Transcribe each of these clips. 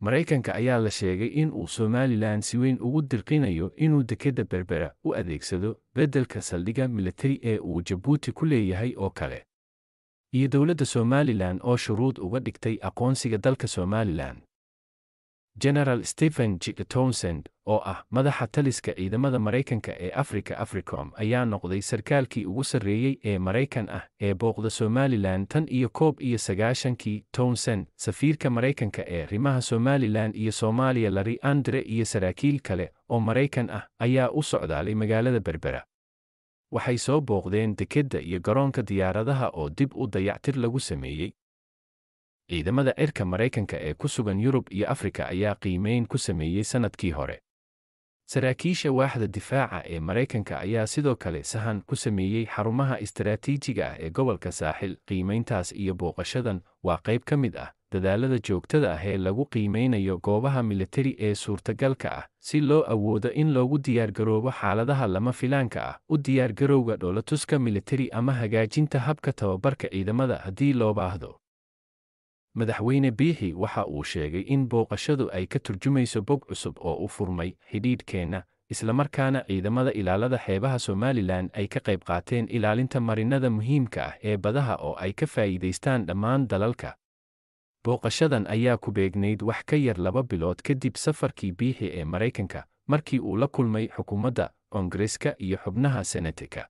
maraykanka ayaa la sheegay in uu somalilan si weyn ugu dirqinayo inuu dekedda berbera u adeegsado beddelka saldhiga milatari ee uu jabuuti ku leeyahay oo kale iyo dowladda somalilan oo shuruud uga dhigtay aqoonsiga dalka somalilan General Stephen G. Townsend, oo ah madaxa taliska ciidamada Maraykanka ee Afrika Africom, ayaa noqday sarkaalkii ugu sarreeyey ee Maraykan ah ee booqda Somalilan tan iyo koob iyo sagaashankii. Townsend, safiirka Maraykanka ee arrimaha Somalilan iyo Soomaaliya lari Andre iyo saraakiil kale oo Maraykan ah ayaa u socdaalay magaalada Berbera. Waxay soo booqdeen dekedda iyo garoonka diyaaradaha oo dib u dayactir lagu sameeyey ciidamada cirka Maraykanka ee ku sugan Yurub iyo Afrika ayaa qiimeyn ku sameeyey sannadkii hore. Saraakiisha waaxda difaaca ee Maraykanka ayaa sidoo kale sahan ku sameeyey xarumaha istaraatiijiga ah ee gobolka saaxil. Qiimayntaas iyo booqashadan waa qayb ka mid ah dadaalada joogtada ah ee lagu qiimaynayo goobaha militari ee suurtagalka ah si loo awoodo in loogu diyaargaroobo xaaladaha lama filaanka ah u diyaargarowga dhoolatuska militari ama hagaajinta habka tababarka ciidamada haddii loo baahdo madaxweyne biixi waxa uu sheegay in booqashadu ay ka turjumayso bog cusub oo u furmay xidhiidhkeenna isla markaana ciidamada ilaalada xeebaha somalilan ay ka qayb qaateen ilaalinta marinada muhiimka ah ee badaha oo ay ka faa'iidaystaan dhammaan dalalka booqashadan ayaa ku beegnayd wax ka yar laba bilood kadib safarkii biixi ee maraykanka markii uu la kulmay xukuumadda koongareska iyo xubnaha senateka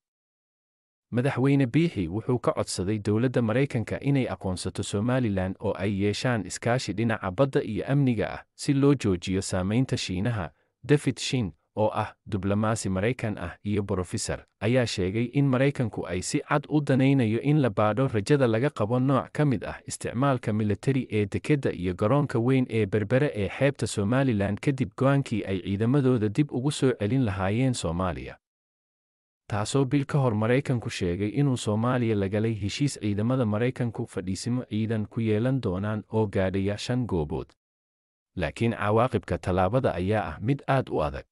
madaxweyne biixi wuxuu ka codsaday dowladda Maraykanka inay aqoonsato Somalilan oo ay yeeshaan iskaashi dhinaca badda iyo amniga ah si loo joojiyo saamaynta Shiinaha. David Shin, oo ah diblomaasi Maraykan ah iyo brofesor, ayaa sheegay in Maraykanku ay si cad u danaynayo in la baadho rajada laga qabo nooc ka mid ah isticmaalka militari ee dekedda iyo garoonka weyn ee berbere ee xeebta Somalilan kadib go'aankii ay ciidamadooda dib ugu soo celin lahaayeen Soomaaliya taasoo bil ka hor maraykanku sheegay inuu soomaaliya lagalay heshiis ciidamada maraykanku fadhiisimo ciidan ku yeelan doonaan oo gaadhaya shan goobood laakiin cawaaqibka tallaabada ayaa ah mid aad u adag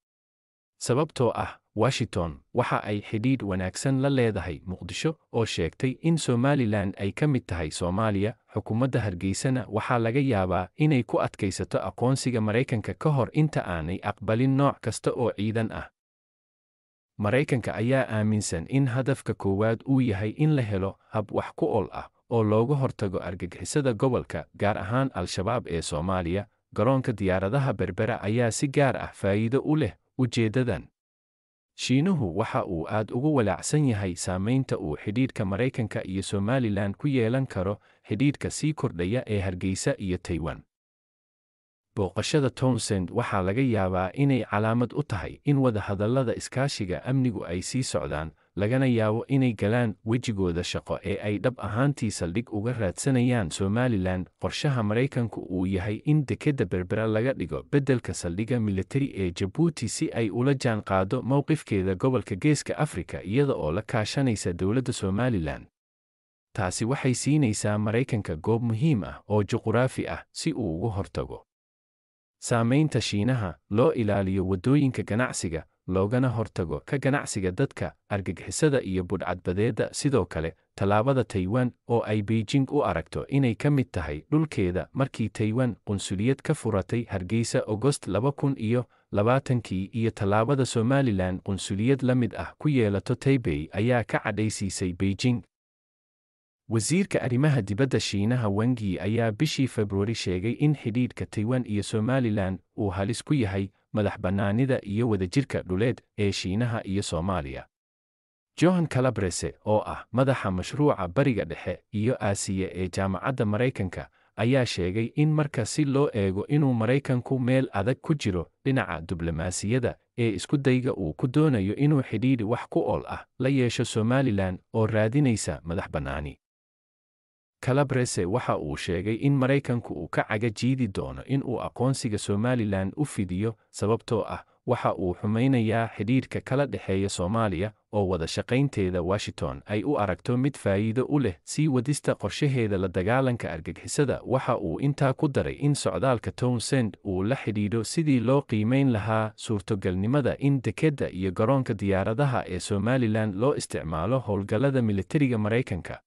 sababtoo ah washington waxa ay xidhiidh wanaagsan la leedahay muqdisho oo sheegtay in somalilan ay ka mid tahay soomaaliya xukuumadda hargeysana waxaa laga yaabaa inay ku adkaysato aqoonsiga maraykanka ka hor inta aanay aqbalin nooc kasta oo ciidan ah Maraykanka ayaa aaminsan in hadafka koowaad uu yahay in la helo hab wax ku ol ah oo looga hortago argagixisada gobolka, gaar ahaan Al-shabaab ee Soomaaliya. Garoonka diyaaradaha Berbera ayaa si gaar ah faa'iido u leh ujeeddadan. Shiinuhu waxa uu aad ugu walaacsan yahay saamaynta uu xidhiidhka Maraykanka iyo somalilan ku yeelan karo xidhiidhka sii kordhaya ee Hargeysa iyo Taiwan booqashada townsend waxaa laga yaabaa inay calaamad u tahay in wadahadallada iskaashiga amnigu ay sii socdaan lagana yaabo inay galaan wejigooda shaqo ee ay dhab ahaantii saldhig uga raadsanayaan somalilan qorshaha maraykanku uu yahay in dekedda berbera laga dhigo beddelka saldhigga milatari ee jabuuti si ay ula jaan qaado mowqifkeeda gobolka geeska afrika iyada oo la kaashanaysa dowladda somalilan taasi waxay siinaysaa maraykanka goob muhiim ah oo juquraafi ah si uu uga hortago saamaynta shiinaha, loo ilaaliyo waddooyinka ganacsiga, loogana hortago ka ganacsiga dadka argagixisada iyo budhcadbadeedda sidoo kale tallaabada taiwan oo ay beijing u aragto inay ka mid tahay dhulkeeda markii taiwan qunsuliyad ka furatay hargeysa ogost laba kun iyo labaatankii iyo tallaabada somalilan qunsuliyad la mid ah ku yeelato taybey ayaa ka cadhaysiisay beijing wasiirka arrimaha dibadda Shiinaha wengi ayaa bishii Februari sheegay in xidhiidhka Taiwan iyo somalilan uu halis ku yahay madaxbannaanida iyo wadajirka dhuleed ee Shiinaha iyo Soomaaliya. Johan kalabrese oo ah madaxa mashruuca Bariga Dhexe iyo Aasiya ee Jaamacadda Maraykanka ayaa sheegay in marka si loo eego inuu Maraykanku meel adag ku jiro dhinaca diblomaasiyada ee isku dayga uu ku doonayo inuu xidhiidhi wax ku ool ah la yeesho somalilan oo raadinaysa madaxbannaani. Calabrese waxa uu sheegay in Maraykanku uu ka caga jiidi doono in uu aqoonsiga Somalilan u fidiyo sababtoo ah waxa uu xumaynayaa xidhiidhka kala dhexeeya Soomaaliya oo wada shaqaynteeda Washington ay u aragto mid faa'iido u leh sii wadista qorshaheeda la dagaalanka argagixisada. Waxa uu intaa ku daray in socdaalka Townsend uu la xidhiidho sidii loo qiimayn lahaa suurtogalnimada in dekedda iyo garoonka diyaaradaha ee Somalilan loo isticmaalo howlgallada militariga Maraykanka.